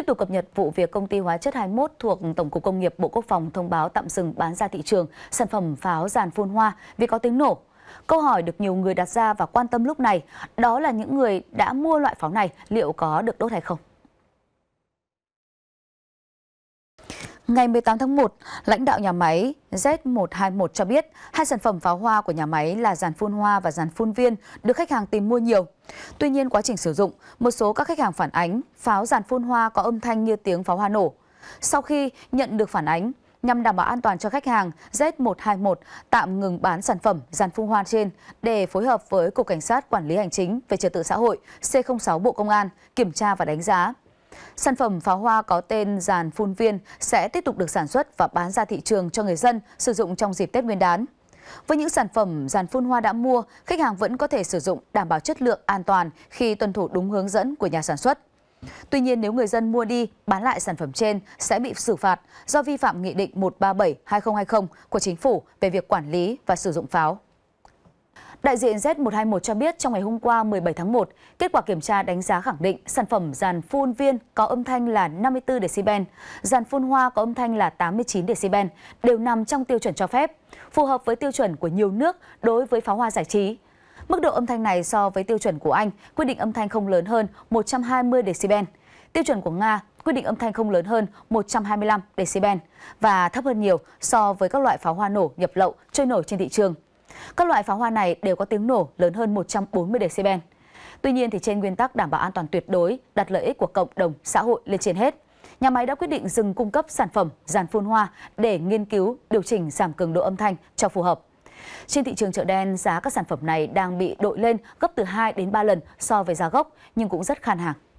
Tiếp tục cập nhật vụ việc công ty hóa chất 21 thuộc Tổng cục Công nghiệp Bộ Quốc phòng thông báo tạm dừng bán ra thị trường sản phẩm pháo giàn phun hoa vì có tiếng nổ. Câu hỏi được nhiều người đặt ra và quan tâm lúc này, đó là những người đã mua loại pháo này liệu có được đốt hay không? Ngày 18 tháng 1, lãnh đạo nhà máy Z121 cho biết hai sản phẩm pháo hoa của nhà máy là giàn phun hoa và giàn phun viên được khách hàng tìm mua nhiều. Tuy nhiên quá trình sử dụng, một số các khách hàng phản ánh pháo giàn phun hoa có âm thanh như tiếng pháo hoa nổ. Sau khi nhận được phản ánh, nhằm đảm bảo an toàn cho khách hàng, Z121 tạm ngừng bán sản phẩm giàn phun hoa trên để phối hợp với Cục Cảnh sát Quản lý Hành chính về Trật tự xã hội C06 Bộ Công an kiểm tra và đánh giá. Sản phẩm pháo hoa có tên giàn phun viên sẽ tiếp tục được sản xuất và bán ra thị trường cho người dân sử dụng trong dịp Tết Nguyên đán. Với những sản phẩm giàn phun hoa đã mua, khách hàng vẫn có thể sử dụng đảm bảo chất lượng an toàn khi tuân thủ đúng hướng dẫn của nhà sản xuất. Tuy nhiên nếu người dân mua đi, bán lại sản phẩm trên sẽ bị xử phạt do vi phạm Nghị định 137-2020 của Chính phủ về việc quản lý và sử dụng pháo. Đại diện Z121 cho biết trong ngày hôm qua 17 tháng 1, kết quả kiểm tra đánh giá khẳng định sản phẩm dàn phun viên có âm thanh là 54 decibel, dàn phun hoa có âm thanh là 89 decibel, đều nằm trong tiêu chuẩn cho phép, phù hợp với tiêu chuẩn của nhiều nước đối với pháo hoa giải trí. Mức độ âm thanh này so với tiêu chuẩn của Anh, quy định âm thanh không lớn hơn 120 decibel. Tiêu chuẩn của Nga quy định âm thanh không lớn hơn 125 decibel và thấp hơn nhiều so với các loại pháo hoa nổ nhập lậu trôi nổi trên thị trường. Các loại pháo hoa này đều có tiếng nổ lớn hơn 140 decibel. Tuy nhiên thì trên nguyên tắc đảm bảo an toàn tuyệt đối, đặt lợi ích của cộng đồng xã hội lên trên hết, nhà máy đã quyết định dừng cung cấp sản phẩm dàn phun hoa để nghiên cứu điều chỉnh giảm cường độ âm thanh cho phù hợp. Trên thị trường chợ đen, giá các sản phẩm này đang bị đội lên gấp từ 2 đến 3 lần so với giá gốc nhưng cũng rất khan hàng.